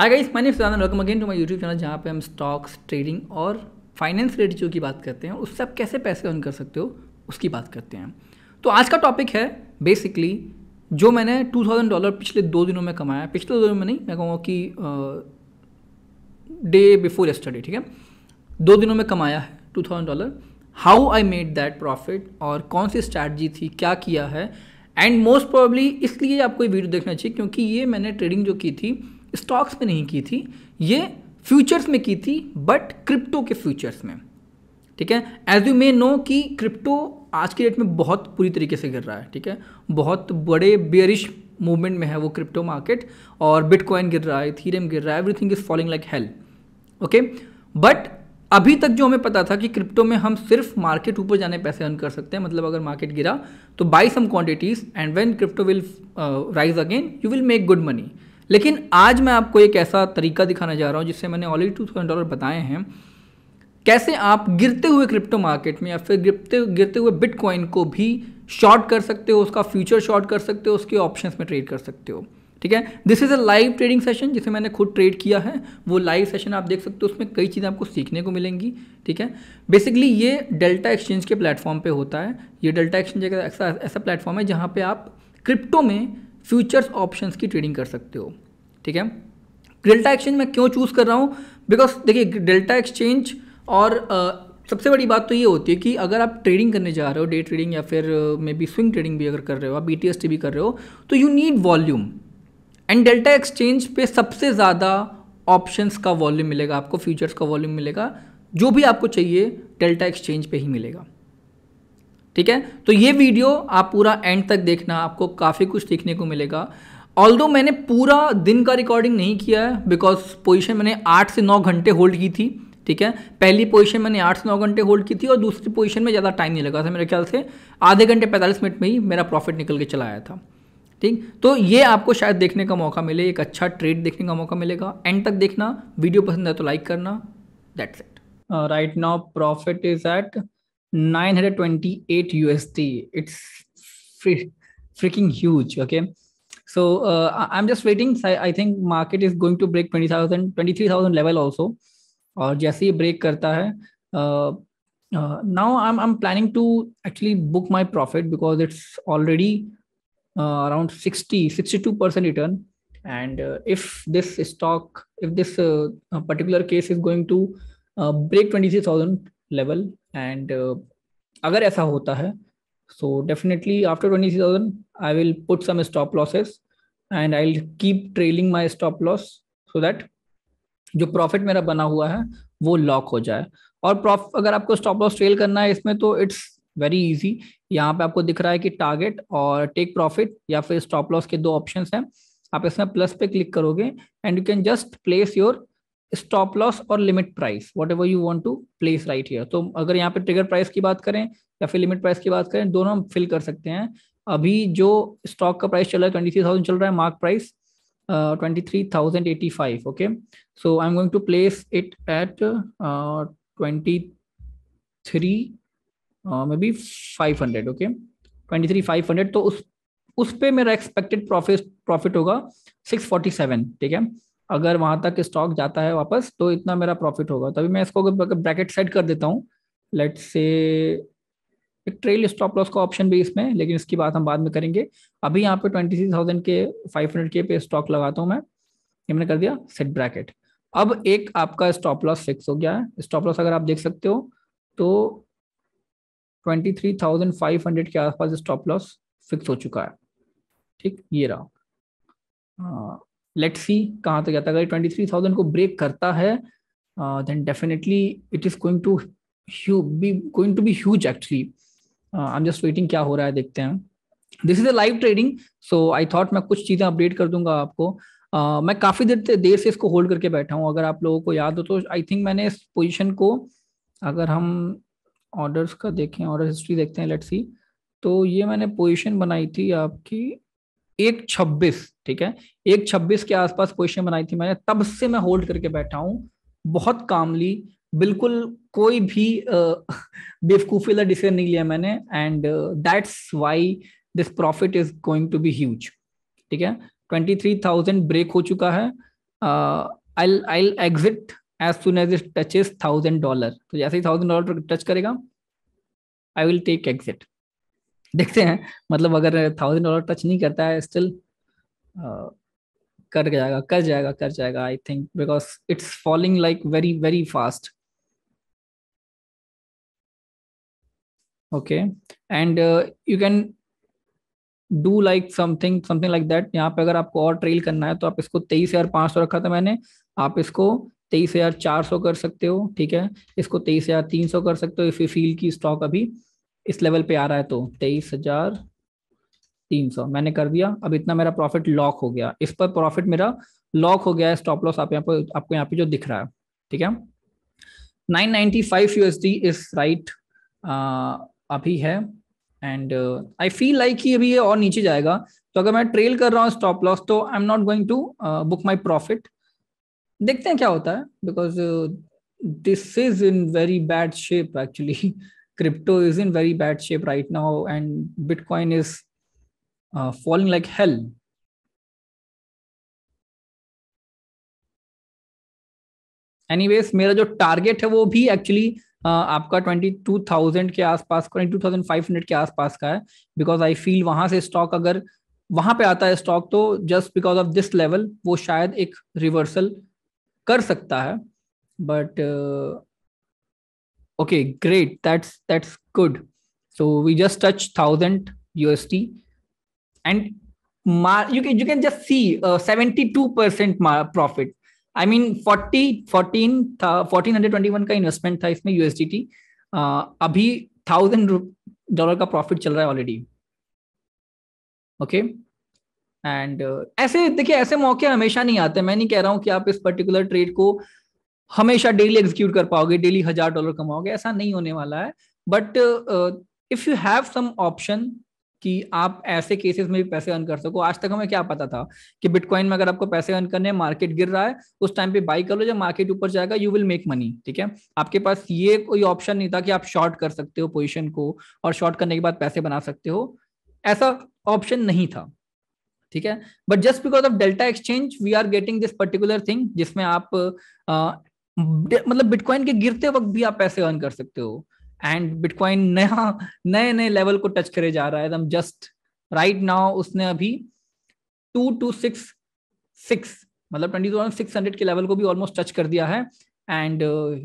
Hi guys my name Sujan welcome again to my YouTube channel जहाँ पे हम stocks trading और फाइनेंस रेडियो की बात करते हैं उससे आप कैसे पैसे अर्न कर सकते हो उसकी बात करते हैं तो आज का टॉपिक है बेसिकली जो मैंने टू थाउजेंड डॉलर पिछले दो दिनों में कमाया पिछले दो दिनों में नहीं मैं कहूँगा कि डे बिफोर यस्टरडे ठीक है दो दिनों में कमाया है two thousand dollar how I made that profit और कौन सी स्ट्रैटजी थी क्या किया है एंड मोस्ट प्रॉब्ली इसलिए आपको ये वीडियो देखना चाहिए क्योंकि ये मैंने ट्रेडिंग जो की थी स्टॉक्स में नहीं की थी ये फ्यूचर्स में की थी बट क्रिप्टो के फ्यूचर्स में ठीक है एज यू मे नो कि क्रिप्टो आज की डेट में बहुत पूरी तरीके से गिर रहा है ठीक है बहुत बड़े बेरिश मूवमेंट में है वो क्रिप्टो मार्केट और बिटकॉइन गिर रहा है थीरम गिर रहा है everything is falling like hell okay but अभी तक जो हमें पता था कि क्रिप्टो में हम सिर्फ मार्केट ऊपर जाने पैसे अर्न कर सकते हैं मतलब अगर मार्केट गिरा तो by some quantities and when crypto will rise again you will make good money लेकिन आज मैं आपको एक ऐसा तरीका दिखाने जा रहा हूँ जिससे मैंने ऑलरेडी टू थाउजेंड डॉलर बताए हैं कैसे आप गिरते हुए क्रिप्टो मार्केट में या फिर गिरते गिरते हुए बिटकॉइन को भी शॉर्ट कर सकते हो उसका फ्यूचर शॉर्ट कर सकते हो उसके ऑप्शंस में ट्रेड कर सकते हो ठीक है this is a live trading session जिसे मैंने खुद ट्रेड किया है वो लाइव सेशन आप देख सकते हो उसमें कई चीज़ें आपको सीखने को मिलेंगी ठीक है बेसिकली ये डेल्टा एक्सचेंज के प्लेटफॉर्म पे होता है ये डेल्टा एक्सचेंज एक ऐसा ऐसा प्लेटफॉर्म है जहाँ पे आप क्रिप्टो में फ्यूचर्स ऑप्शंस की ट्रेडिंग कर सकते हो ठीक है डेल्टा एक्सचेंज मैं क्यों चूज़ कर रहा हूँ बिकॉज देखिए डेल्टा एक्सचेंज और uh, सबसे बड़ी बात तो ये होती है कि अगर आप ट्रेडिंग करने जा रहे हो डे ट्रेडिंग या फिर मे बी स्विंग ट्रेडिंग भी अगर कर रहे हो आप बी टी भी कर रहे हो तो you need volume and Delta Exchange पे सबसे ज़्यादा ऑप्शंस का वॉल्यूम मिलेगा आपको फ्यूचर्स का वॉल्यूम मिलेगा जो भी आपको चाहिए डेल्टा एक्सचेंज पे ही मिलेगा ठीक है तो ये वीडियो आप पूरा एंड तक देखना आपको काफ़ी कुछ देखने को मिलेगा ऑल दो मैंने पूरा दिन का रिकॉर्डिंग नहीं किया है बिकॉज पोजिशन मैंने आठ से नौ घंटे होल्ड की थी ठीक है पहली पोजीशन मैंने आठ से नौ घंटे होल्ड की थी और दूसरी पोजीशन में ज़्यादा टाइम नहीं लगा था मेरे ख्याल से आधे घंटे पैंतालीस मिनट में ही मेरा प्रॉफिट निकल के चला आया था ठीक तो ये आपको शायद देखने का मौका मिले एक अच्छा ट्रेड देखने का मौका मिलेगा एंड तक देखना वीडियो पसंद है तो लाइक करना that's it right now profit is at 928 USD. It's freaking huge. Okay. So uh, I'm just waiting. I, I think market is going to break 20,000, 23,000 level also. और जैसे ही ब्रेक करता है now uh, uh, I'm planning to actually book my profit because it's already around sixty sixty two percent return. and uh, if this stock if this uh, uh particular case is going to uh, break 23000 level and uh, अगर ऐसा होता है So definitely after 20,000, I will put some stop losses and I'll keep trailing my stop loss so that जो profit मेरा बना हुआ है वो लॉक हो जाए और प्रॉफिट अगर आपको स्टॉप लॉस ट्रेल करना है इसमें तो इट्स वेरी इजी यहाँ पे आपको दिख रहा है कि टारगेट और टेक प्रॉफिट या फिर स्टॉप लॉस के दो ऑप्शन हैं आप इसमें प्लस पे क्लिक करोगे and you can just place your stop loss और limit price whatever you want to place right here तो अगर यहाँ पे ट्रिगर प्राइस की बात करें या फिर लिमिट प्राइस की बात करें दोनों हम फिल कर सकते हैं अभी जो स्टॉक का प्राइस चल रहा है ट्वेंटी थ्री थाउजेंड चल रहा है mark price twenty three thousand eighty five okay so I am going to place it at twenty three maybe five hundred okay twenty three five hundred तो उस उस पर मेरा एक्सपेक्टेड प्रॉफिट प्रॉफिट होगा six forty seven ठीक है अगर वहां तक स्टॉक जाता है वापस तो इतना मेरा प्रॉफिट होगा तभी मैं इसको ब्रैकेट सेट कर देता हूँ लेट से एक ट्रेल स्टॉप लॉस का ऑप्शन भी इसमें लेकिन इसकी बात हम बाद में करेंगे अभी यहाँ पे ट्वेंटी सिक्स थाउजेंड के फाइव हंड्रेड के पे स्टॉक लगाता हूँ मैं ये मैंने कर दिया सेट ब्रैकेट अब एक आपका स्टॉप लॉस फिक्स हो गया है स्टॉप लॉस अगर आप देख सकते हो तो twenty three thousand five hundred के आसपास स्टॉप लॉस फिक्स हो चुका है ठीक ये रहा हाँ। लेट सी कहाँ तक जाता है अगर ट्वेंटी थ्री थाउजेंड को ब्रेक करता है then definitely it is going to be going to be huge actually I am just waiting क्या हो रहा है देखते हैं this is a live trading so I thought मैं कुछ चीज़ें अपडेट कर दूंगा आपको uh, मैं काफ़ी देर देर से इसको होल्ड करके बैठा हूँ अगर आप लोगों को याद हो तो आई थिंक मैंने इस पोजिशन को अगर हम ऑर्डर्स का देखें ऑर्डर हिस्ट्री देखते हैं लेट सी तो ये मैंने पोजिशन बनाई थी आपकी एक छब्बीस ठीक है एक छब्बीस के आसपास पोजिशन बनाई थी मैंने तब से मैं होल्ड करके बैठा हूं बहुत कामली बिल्कुल कोई भी बेवकूफी वाला डिसीजन नहीं लिया मैंने and that's why this profit is going to be huge ठीक है ट्वेंटी थ्री थाउजेंड ब्रेक हो चुका है I I exit as soon as it touches thousand dollar तो जैसे ही थाउजेंड डॉलर टच करेगा आई विल टेक एग्जिट देखते हैं मतलब अगर थाउजेंड डॉलर टच नहीं करता है स्टिल कर जाएगा कर जाएगा कर जाएगा I think because it's falling like very very fast okay and you can do like something something like that यहाँ पे अगर आपको और ट्रेल करना है तो आप इसको तेईस हज़ार पाँच सौ रखा था मैंने आप इसको तेईस हज़ार चार सौ कर सकते हो ठीक है इसको तेईस हज़ार तीन सौ कर सकते हो इफ़ यू फील की स्टॉक अभी इस लेवल पे आ रहा है तो तेईस हजार तीन सौ मैंने कर दिया अब इतना मेरा प्रॉफिट लॉक हो गया इस पर प्रॉफिट मेरा लॉक हो गया है स्टॉप लॉस आप यहाँ पर आपको यहाँ पे जो दिख रहा है ठीक है 995 यूएसडी इज राइट अभी है एंड आई फील लाइक कि अभी ये और नीचे जाएगा तो अगर मैं ट्रेल कर रहा हूँ स्टॉप लॉस तो I am not going to book my profit देखते हैं क्या होता है because this is in very bad shape actually crypto is in very bad shape right now and bitcoin is uh, falling like hell anyways मेरा जो target है वो भी एक्चुअली uh, आपका ट्वेंटी टू थाउजेंड के आसपास का हंड्रेड के आसपास का है बिकॉज आई फील वहां से स्टॉक अगर वहां पे आता है स्टॉक तो just because of this level वो शायद एक रिवर्सल कर सकता है but uh, okay great that's that's good so we just touched 1000 usd and mar- you can you can just see uh, 72% mar- profit I mean forty fourteen था fourteen hundred twenty one का investment था इसमें USDT अभी thousand dollar का profit चल रहा है already okay and ऐसे देखिए ऐसे मौके हमेशा नहीं आते मैं नहीं कह रहा हूँ कि आप इस पर्टिकुलर ट्रेड को हमेशा डेली एग्जीक्यूट कर पाओगे डेली हजार डॉलर कमाओगे ऐसा नहीं होने वाला है but if you have some option कि आप ऐसे केसेस में भी पैसे अर्न कर सको आज तक हमें क्या पता था कि बिटकॉइन में अगर आपको पैसे अर्न करने हैं मार्केट गिर रहा है उस टाइम पे बाई कर लो जब मार्केट ऊपर जाएगा यू विल मेक मनी ठीक है आपके पास ये कोई ऑप्शन नहीं था कि आप शॉर्ट कर सकते हो पोजिशन को और शॉर्ट करने के बाद पैसे बना सकते हो ऐसा ऑप्शन नहीं था ठीक है but just because of Delta Exchange we are getting this particular thing जिसमें आप uh, मतलब बिटकॉइन के गिरते वक्त भी आप पैसे अर्न कर सकते हो एंड बिटकॉइन नया नए नए लेवल को टच करे जा रहा है एकदम जस्ट राइट नाउ उसने अभी टू टू सिक्स सिक्स मतलब ट्वेंटी टू सिक्स हंड्रेड के लेवल को भी ऑलमोस्ट टच कर दिया है एंड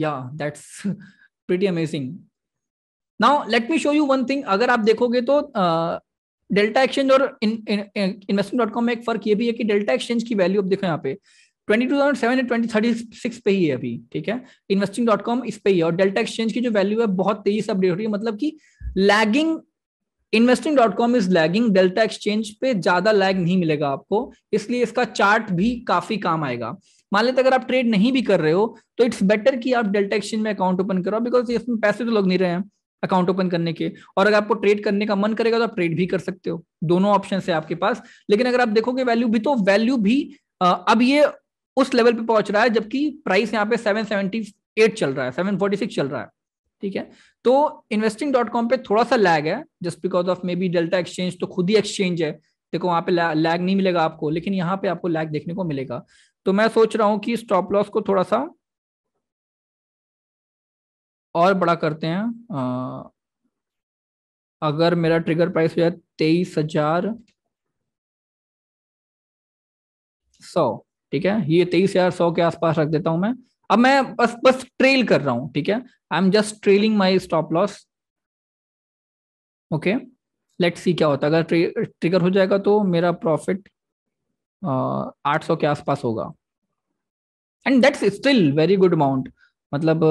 या that's pretty amazing now let me show you one thing अगर आप देखोगे तो डेल्टा uh, एक्सचेंज और इन्वेस्टमेंट डॉट कॉम में एक फर्क ये भी है कि डेल्टा एक्सचेंज की वैल्यू अब देखो यहाँ पे 2036 पे ही है अभी ठीक है इन्वेस्टिंग डॉट कॉम इस पे ही है और डेल्टा एक्सचेंज की जो वैल्यू है बहुत तेजी से अपडेट हो रही है मतलब कि lagging investing dot com is lagging Delta Exchange पे ज्यादा लैग नहीं मिलेगा आपको इसलिए इसका चार्ट भी काफी काम आएगा मान लेते अगर आप ट्रेड नहीं भी कर रहे हो तो इट्स बेटर कि आप डेल्टा एक्सचेंज में अकाउंट ओपन करो बिकॉज इसमें पैसे तो लग नहीं रहे हैं अकाउंट ओपन करने के और अगर आपको ट्रेड करने का मन करेगा तो आप ट्रेड भी कर सकते हो दोनों ऑप्शन है आपके पास लेकिन अगर आप देखोगे वैल्यू भी तो वैल्यू भी अब ये उस लेवल पे पहुंच रहा है जबकि प्राइस यहाँ पे सेवन सेवेंटी एट चल रहा है सेवन फोर्टी सिक्स चल रहा है ठीक है तो इन्वेस्टिंग डॉट कॉम पे थोड़ा सा लैग है just because of maybe Delta Exchange तो खुद ही एक्सचेंज है देखो वहां पे लैग नहीं मिलेगा आपको लेकिन यहाँ पे आपको लैग देखने को मिलेगा तो मैं सोच रहा हूँ कि स्टॉप लॉस को थोड़ा सा और बड़ा करते हैं आ, अगर मेरा ट्रिगर प्राइस हो जाए तेईस हजार सौ ठीक है ये तेईस हजार सौ के आसपास रख देता हूं मैं अब मैं बस बस ट्रेल कर रहा हूं ठीक है I am just trailing my stop loss okay let's see क्या होता है अगर ट्रिगर हो जाएगा तो मेरा प्रॉफिट आठ सौ के आसपास होगा and that's still very good amount मतलब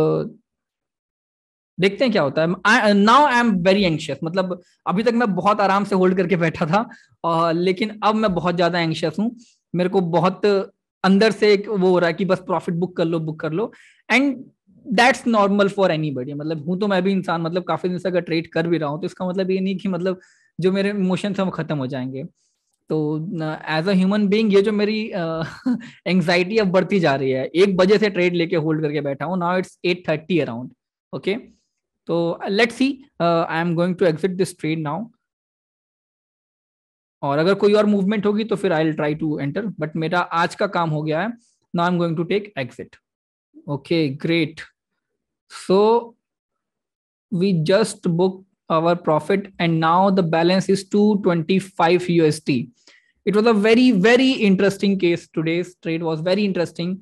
देखते हैं क्या होता है now I am very anxious मतलब अभी तक मैं बहुत आराम से होल्ड करके बैठा था आ, लेकिन अब मैं बहुत ज्यादा एंशियस हूँ मेरे को बहुत अंदर से एक वो हो रहा है कि बस प्रॉफिट बुक कर लो बुक कर लो and that's normal for anybody मतलब हूँ तो मैं भी इंसान मतलब काफी दिन से अगर ट्रेड कर भी रहा हूँ तो इसका मतलब ये नहीं कि मतलब जो मेरे इमोशंस हैं वो खत्म हो जाएंगे तो एज अ ह्यूमन बींग ये जो मेरी एंगजाइटी uh, अब बढ़ती जा रही है एक बजे से ट्रेड लेके होल्ड करके बैठा हूँ now it's at thirty around okay तो let's see I am going to exit this trade now और अगर कोई और मूवमेंट होगी तो फिर I will try to enter but मेरा आज का काम हो गया है now I am going to take exit okay great so we just book our profit and now the balance is two twenty five UST it was a very very interesting case today trade was very interesting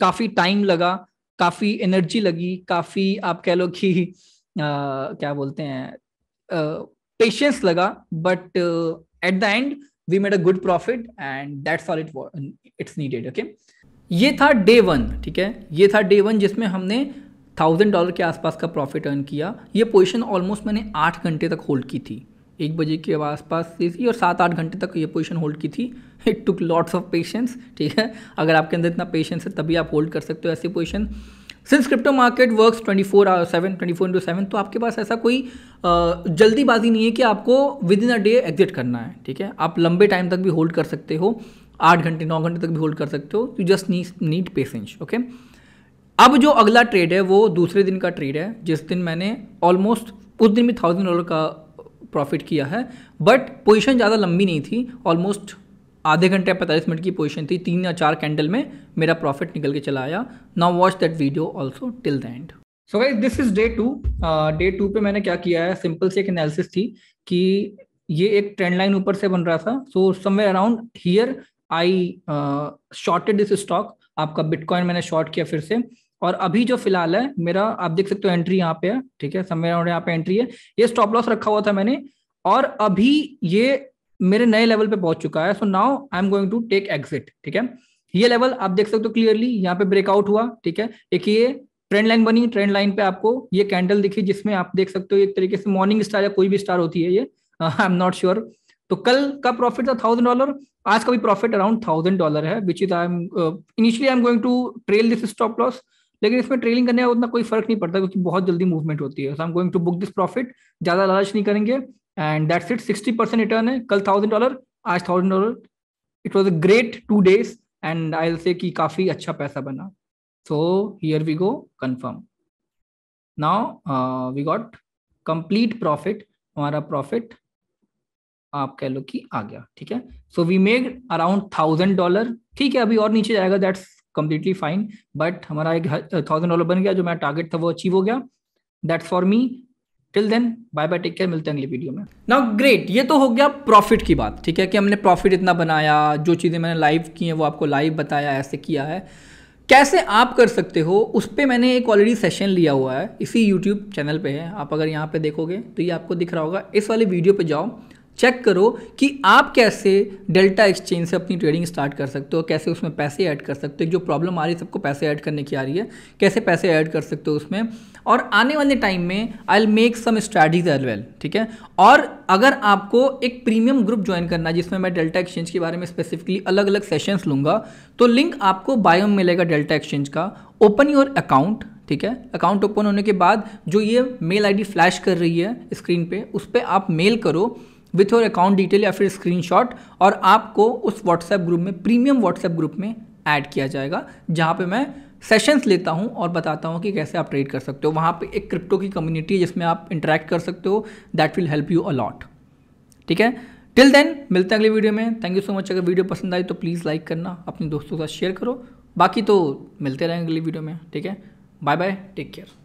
काफी time लगा काफी energy लगी काफी आप कह लो कि uh, क्या बोलते हैं पेशेंस uh, लगा but at the end we made a good profit and that's all it it's needed okay ये था डे वन ठीक है ये था डे वन जिसमें हमने थाउजेंड डॉलर के आसपास का प्रॉफिट अर्न किया ये पोजिशन ऑलमोस्ट मैंने आठ घंटे तक होल्ड की थी एक बजे के आसपास से थी और सात आठ घंटे तक ये पोजिशन होल्ड की थी it took lots of patience ठीक है अगर आपके अंदर इतना पेशेंस है तभी आप होल्ड कर सकते हो ऐसी position since crypto market work twenty four hour seven twenty four into seven तो आपके पास ऐसा कोई जल्दीबाजी नहीं है कि आपको within a day exit करना है ठीक है आप लंबे टाइम तक भी होल्ड कर सकते हो आठ घंटे नौ घंटे तक भी होल्ड कर सकते हो you just need patience okay अब जो अगला ट्रेड है वो दूसरे दिन का ट्रेड है जिस दिन मैंने ऑलमोस्ट उस दिन भी थाउजेंड डॉलर का प्रॉफिट किया है बट पोजिशन ज़्यादा लंबी नहीं थी ऑलमोस्ट आधे घंटे या पैंतालीस मिनट की पोजीशन थी तीन या चार कैंडल में मेरा प्रॉफिट निकल के चला आया now watch that video also till the end so guys this is day two day two पे मैंने क्या किया है सिंपल सी एक एनालिसिस थी कि ये एक ट्रेंड लाइन ऊपर से बन रहा था so somewhere around here I shorted this stock आपका बिटकॉइन मैंने शॉर्ट किया फिर से और अभी जो फिलहाल है मेरा आप देख सकते हो एंट्री यहाँ पे है ठीक है समवेयर अराउंड यहाँ पे एंट्री है ये स्टॉप लॉस रखा हुआ था मैंने और अभी ये मेरे नए लेवल पे पहुंच चुका है so now I am going to take exit ठीक है ये लेवल आप देख सकते हो क्लियरली यहाँ पे ब्रेकआउट हुआ ठीक है एक ये ट्रेंड लाइन बनी ट्रेंड लाइन पे आपको ये कैंडल दिखी जिसमें आप देख सकते हो एक तरीके से मॉर्निंग स्टार या कोई भी स्टार होती है ये आई एम नॉट श्योर तो कल का प्रॉफिट था थाउजेंड डॉलर आज का भी प्रॉफिट अराउंड थाउजेंड डॉलर है which is I am initially I am going to trail this stop loss लेकिन इसमें ट्रेलिंग करने का उतना कोई फर्क नहीं पड़ता क्योंकि बहुत जल्दी मूवमेंट होती है so I am going to book this profit ज्यादा लालच नहीं करेंगे and that's it sixty percent return है कल थाउजेंड डॉलर आज thousand dollar it was a great two days and I say कि काफी अच्छा पैसा बना so here we go confirm now we got complete profit हमारा प्रॉफिट आप कह लो कि आ गया ठीक है so we made around thousand dollar ठीक है अभी और नीचे जाएगा दैट्स कम्प्लीटली फाइन बट हमारा एक थाउजेंड डॉलर बन गया जो मेरा टारगेट था वो अचीव हो गया that's for me till then bye bye take care मिलते हैं अगली वीडियो में नाउ ग्रेट ये तो हो गया प्रॉफिट की बात ठीक है कि हमने प्रॉफिट इतना बनाया जो चीज़ें मैंने लाइव की हैं वो आपको लाइव बताया ऐसे किया है कैसे आप कर सकते हो उस पर मैंने एक ऑलरेडी सेशन लिया हुआ है इसी यूट्यूब चैनल पे है आप अगर यहाँ पे देखोगे तो ये आपको दिख रहा होगा इस वाले वीडियो पे जाओ चेक करो कि आप कैसे डेल्टा एक्सचेंज से अपनी ट्रेडिंग स्टार्ट कर सकते हो कैसे उसमें पैसे ऐड कर सकते हो जो प्रॉब्लम आ रही है सबको पैसे ऐड करने की आ रही है कैसे पैसे ऐड कर सकते हो उसमें और आने वाले टाइम में I make some strategies as well ठीक है और अगर आपको एक प्रीमियम ग्रुप ज्वाइन करना है जिसमें मैं डेल्टा एक्सचेंज के बारे में स्पेसिफिकली अलग अलग सेशंस लूंगा तो लिंक आपको बायो में मिलेगा डेल्टा एक्सचेंज का ओपन योर अकाउंट ठीक है अकाउंट ओपन होने के बाद जो ये मेल आईडी फ्लैश कर रही है स्क्रीन पे उस पर आप मेल करो विथ योर अकाउंट डिटेल या फिर स्क्रीनशॉट और आपको उस व्हाट्सएप ग्रुप में प्रीमियम व्हाट्सएप ग्रुप में ऐड किया जाएगा जहाँ पे मैं सेशंस लेता हूँ और बताता हूँ कि कैसे आप ट्रेड कर सकते हो वहाँ पे एक क्रिप्टो की कम्युनिटी है जिसमें आप इंटरेक्ट कर सकते हो that will help you a lot ठीक है टिल देन मिलते हैं अगले वीडियो में थैंक यू सो मच अगर वीडियो पसंद आई तो प्लीज़ लाइक करना अपने दोस्तों के साथ शेयर करो बाकी तो मिलते रहेंगे अगली वीडियो में ठीक है बाय बाय टेक केयर